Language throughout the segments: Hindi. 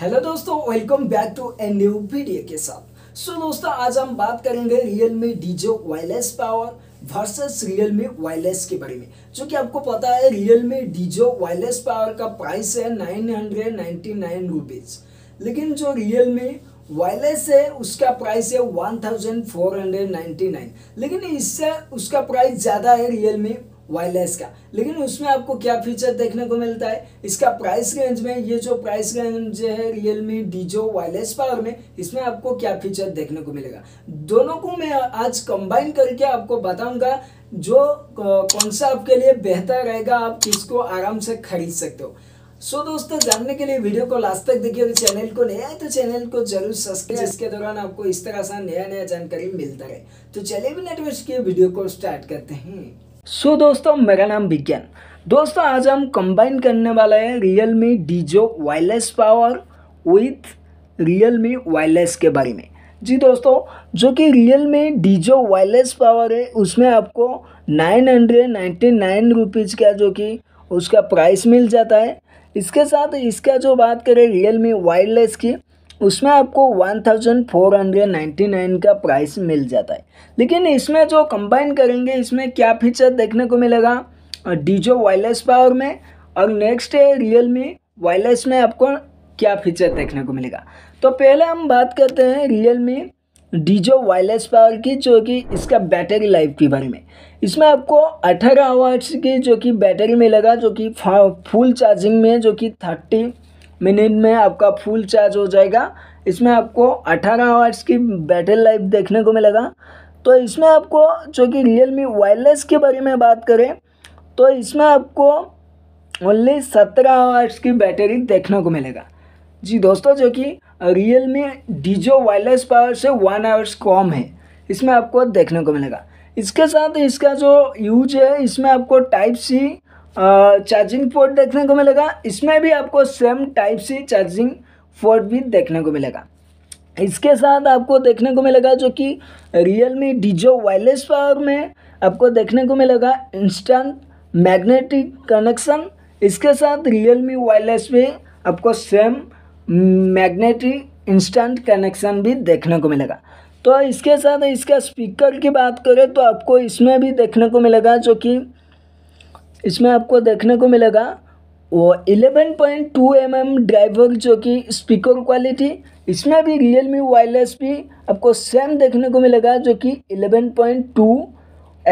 हेलो दोस्तों welcome back to a new video के साथ सो so दोस्तों आज हम बात करेंगे realme dizo wireless power versus realme wireless के बारे में जो कि आपको पता है रियलमी डीजो वायरलेस पावर का प्राइस है nine hundred ninety nine rupees लेकिन जो रियलमी वायरलेस है उसका प्राइस है one thousand four hundred ninety nine लेकिन इससे उसका प्राइस ज़्यादा है रियलमी वायरलेस का लेकिन उसमें आपको क्या फीचर देखने को मिलता है इसका प्राइस रेंज में ये जो प्राइस रेंज है रियलमी डीजो वायरलेस पावर में इसमें आपको क्या फीचर देखने को मिलेगा दोनों को मैं आज कंबाइन करके आपको बताऊंगा जो कौन सा आपके लिए बेहतर रहेगा आप किसको आराम से खरीद सकते हो सो so, दोस्तों जानने के लिए वीडियो को लास्ट तक देखिए और चैनल को नया है तो चैनल को जरूर सब्सक्राइब इसके दौरान आपको इस तरह से नया नया जानकारी मिलता रहे तो चलिए भी नेटवर्क के वीडियो को स्टार्ट करते हैं सो so, दोस्तों मेरा नाम विज्ञान दोस्तों आज हम कंबाइन करने वाले हैं real me डीजो wireless power with real me wireless के बारे में जी दोस्तों जो कि रियल मी डीजो वायरलेस पावर है उसमें आपको nine hundred ninety nine rupees का जो कि उसका प्राइस मिल जाता है इसके साथ इसका जो बात करें रियल मी वायरलेस की उसमें आपको one thousand four hundred ninety nine का प्राइस मिल जाता है लेकिन इसमें जो कंबाइन करेंगे इसमें क्या फीचर देखने को मिलेगा डीजो वायरलेस पावर में और नेक्स्ट है रियल मी वायरलेस में आपको क्या फीचर देखने को मिलेगा तो पहले हम बात करते हैं रियल मी डीजो वायरलेस पावर की जो कि इसका बैटरी लाइफ के बारे में इसमें आपको 18 आवर्स की जो कि बैटरी मिलेगा जो कि फुल चार्जिंग में जो कि थर्टी मिनट में आपका फुल चार्ज हो जाएगा इसमें आपको 18 वाट्स की बैटरी लाइफ देखने को मिलेगा तो इसमें आपको जो कि रियल मी वायरलेस के बारे में बात करें तो इसमें आपको ओनली सत्रह वाट्स की बैटरी देखने को मिलेगा जी दोस्तों जो कि रियल मी डीजो वायरलेस पावर से वन आवर्स कॉम है इसमें आपको देखने को मिलेगा इसके साथ इसका जो यूज है इसमें आपको टाइप सी चार्जिंग पोर्ट देखने को मिलेगा इसमें भी आपको सेम टाइप से चार्जिंग पोर्ट भी देखने को मिलेगा इसके साथ आपको देखने को मिलेगा जो कि realme dizo wireless power में आपको देखने को मिलेगा इंस्टेंट मैग्नेटिक कनेक्शन इसके साथ रियल मी वायरलेस में आपको सेम मैग्नेटिक इंस्टेंट कनेक्शन भी देखने को मिलेगा तो इसके साथ इसका स्पीकर की बात करें तो आपको इसमें भी देखने को मिलेगा जो कि इसमें आपको देखने को मिलेगा वो 11.2 पॉइंट mm ड्राइवर जो कि स्पीकर क्वालिटी इसमें भी रियल मी वायरलेस भी आपको सेम देखने को मिलेगा जो कि 11.2 पॉइंट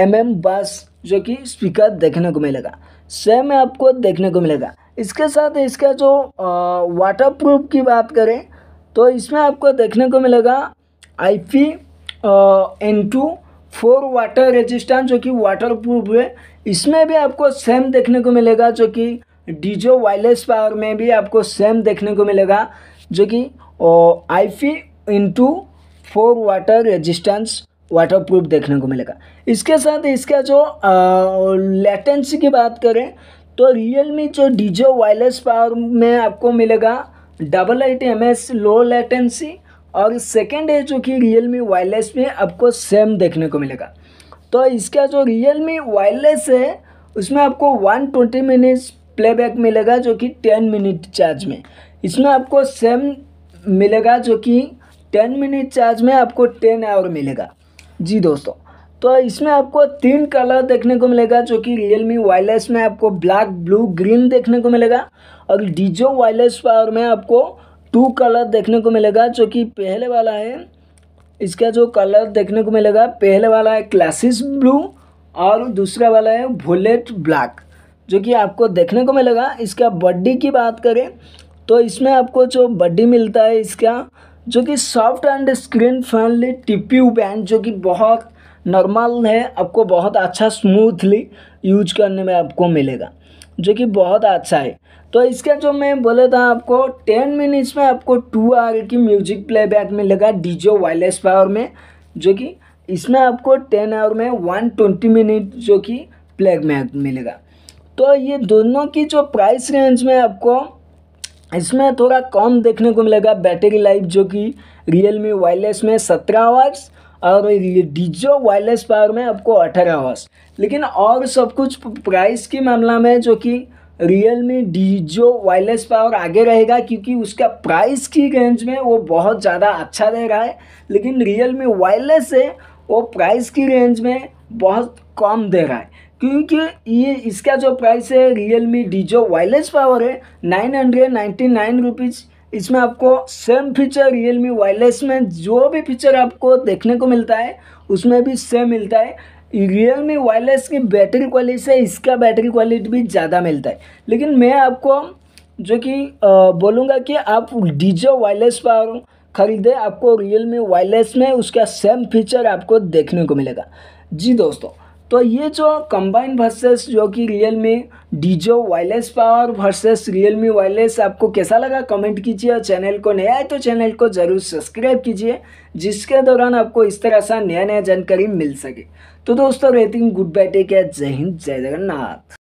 mm बस जो कि स्पीकर देखने को मिलेगा सेम आपको देखने को मिलेगा इसके साथ इसका जो वाटर प्रूफ की बात करें तो इसमें आपको देखने को मिलेगा I P N two four water resistance जो कि वाटर प्रूफ है इसमें भी आपको सेम देखने को मिलेगा जो कि डीजो वायरलेस पावर में भी आपको सेम देखने को मिलेगा जो कि आई फी into four water resistance waterproof देखने को मिलेगा इसके साथ इसका जो लेटेंसी की बात करें तो रियल मी जो डीजो वायरलेस पावर में आपको मिलेगा double I M S low latency और सेकेंड है जो कि रियल मी वायरलेस में आपको सेम देखने को मिलेगा तो इसका जो रियल मी वायरलेस है उसमें आपको वन ट्वेंटी मिनट्स प्लेबैक मिलेगा जो कि टेन मिनट चार्ज में इसमें आपको सेम मिलेगा जो कि टेन मिनट चार्ज में आपको टेन आवर मिलेगा जी दोस्तों तो इसमें आपको तीन कलर देखने को मिलेगा जो कि रियल मी वायरलेस में आपको ब्लैक ब्लू ग्रीन देखने को मिलेगा और डीजो वायरलेस पावर में आपको टू कलर देखने को मिलेगा जो कि पहले वाला है इसका जो कलर देखने को मिलेगा पहले वाला है क्लासिस ब्लू और दूसरा वाला है वोलेट ब्लैक जो कि आपको देखने को मिलेगा इसका बड्डी की बात करें तो इसमें आपको जो बड्डी मिलता है इसका जो कि सॉफ्ट एंड स्क्रीन फ्रेंडली टिप्यू बैंड जो कि बहुत नॉर्मल है आपको बहुत अच्छा स्मूथली यूज करने में आपको मिलेगा जो कि बहुत अच्छा है तो इसका जो मैं बोला था आपको टेन मिनट्स में आपको टू आर की म्यूजिक प्लेबैक मिलेगा डीजो वायरलेस पावर में जो कि इसमें आपको टेन आवर में वन ट्वेंटी मिनट जो कि प्लेबैक मिलेगा तो ये दोनों की जो प्राइस रेंज में आपको इसमें थोड़ा कम देखने को मिलेगा बैटरी लाइफ जो कि रियल मी वायरलेस में सत्रह आवर्स और डीजो वायरलेस पावर में आपको अठारह हॉर्स लेकिन और सब कुछ प्राइस के मामला में जो कि रियल मी डीजो वायरलेस पावर आगे रहेगा क्योंकि उसका प्राइस की रेंज में वो बहुत ज़्यादा अच्छा दे रहा है लेकिन रियल मी वायरलेस है वो प्राइस की रेंज में बहुत कम दे रहा है क्योंकि ये इसका जो प्राइस है रियल मी डीजो वायरलेस पावर है nine hundred ninety nine rupees इसमें आपको same feature real me wireless में जो भी फीचर आपको देखने को मिलता है उसमें भी सेम मिलता है रियल मी वायरलेस की बैटरी क्वालिटी से इसका बैटरी क्वालिटी भी ज़्यादा मिलता है लेकिन मैं आपको जो कि बोलूँगा कि आप डीजो वायरलेस पर खरीदें आपको रियल मी वायरलेस में उसका सेम फीचर आपको देखने को मिलेगा जी दोस्तों तो ये जो कंबाइन वर्सेस जो कि real me डीजो wireless power versus real me wireless आपको कैसा लगा कमेंट कीजिए और चैनल को नया है तो चैनल को ज़रूर सब्सक्राइब कीजिए जिसके दौरान आपको इस तरह सा नया नया जानकारी मिल सके तो दोस्तों रहती हूँ गुड बाय टेक जय हिंद जय जगन्नाथ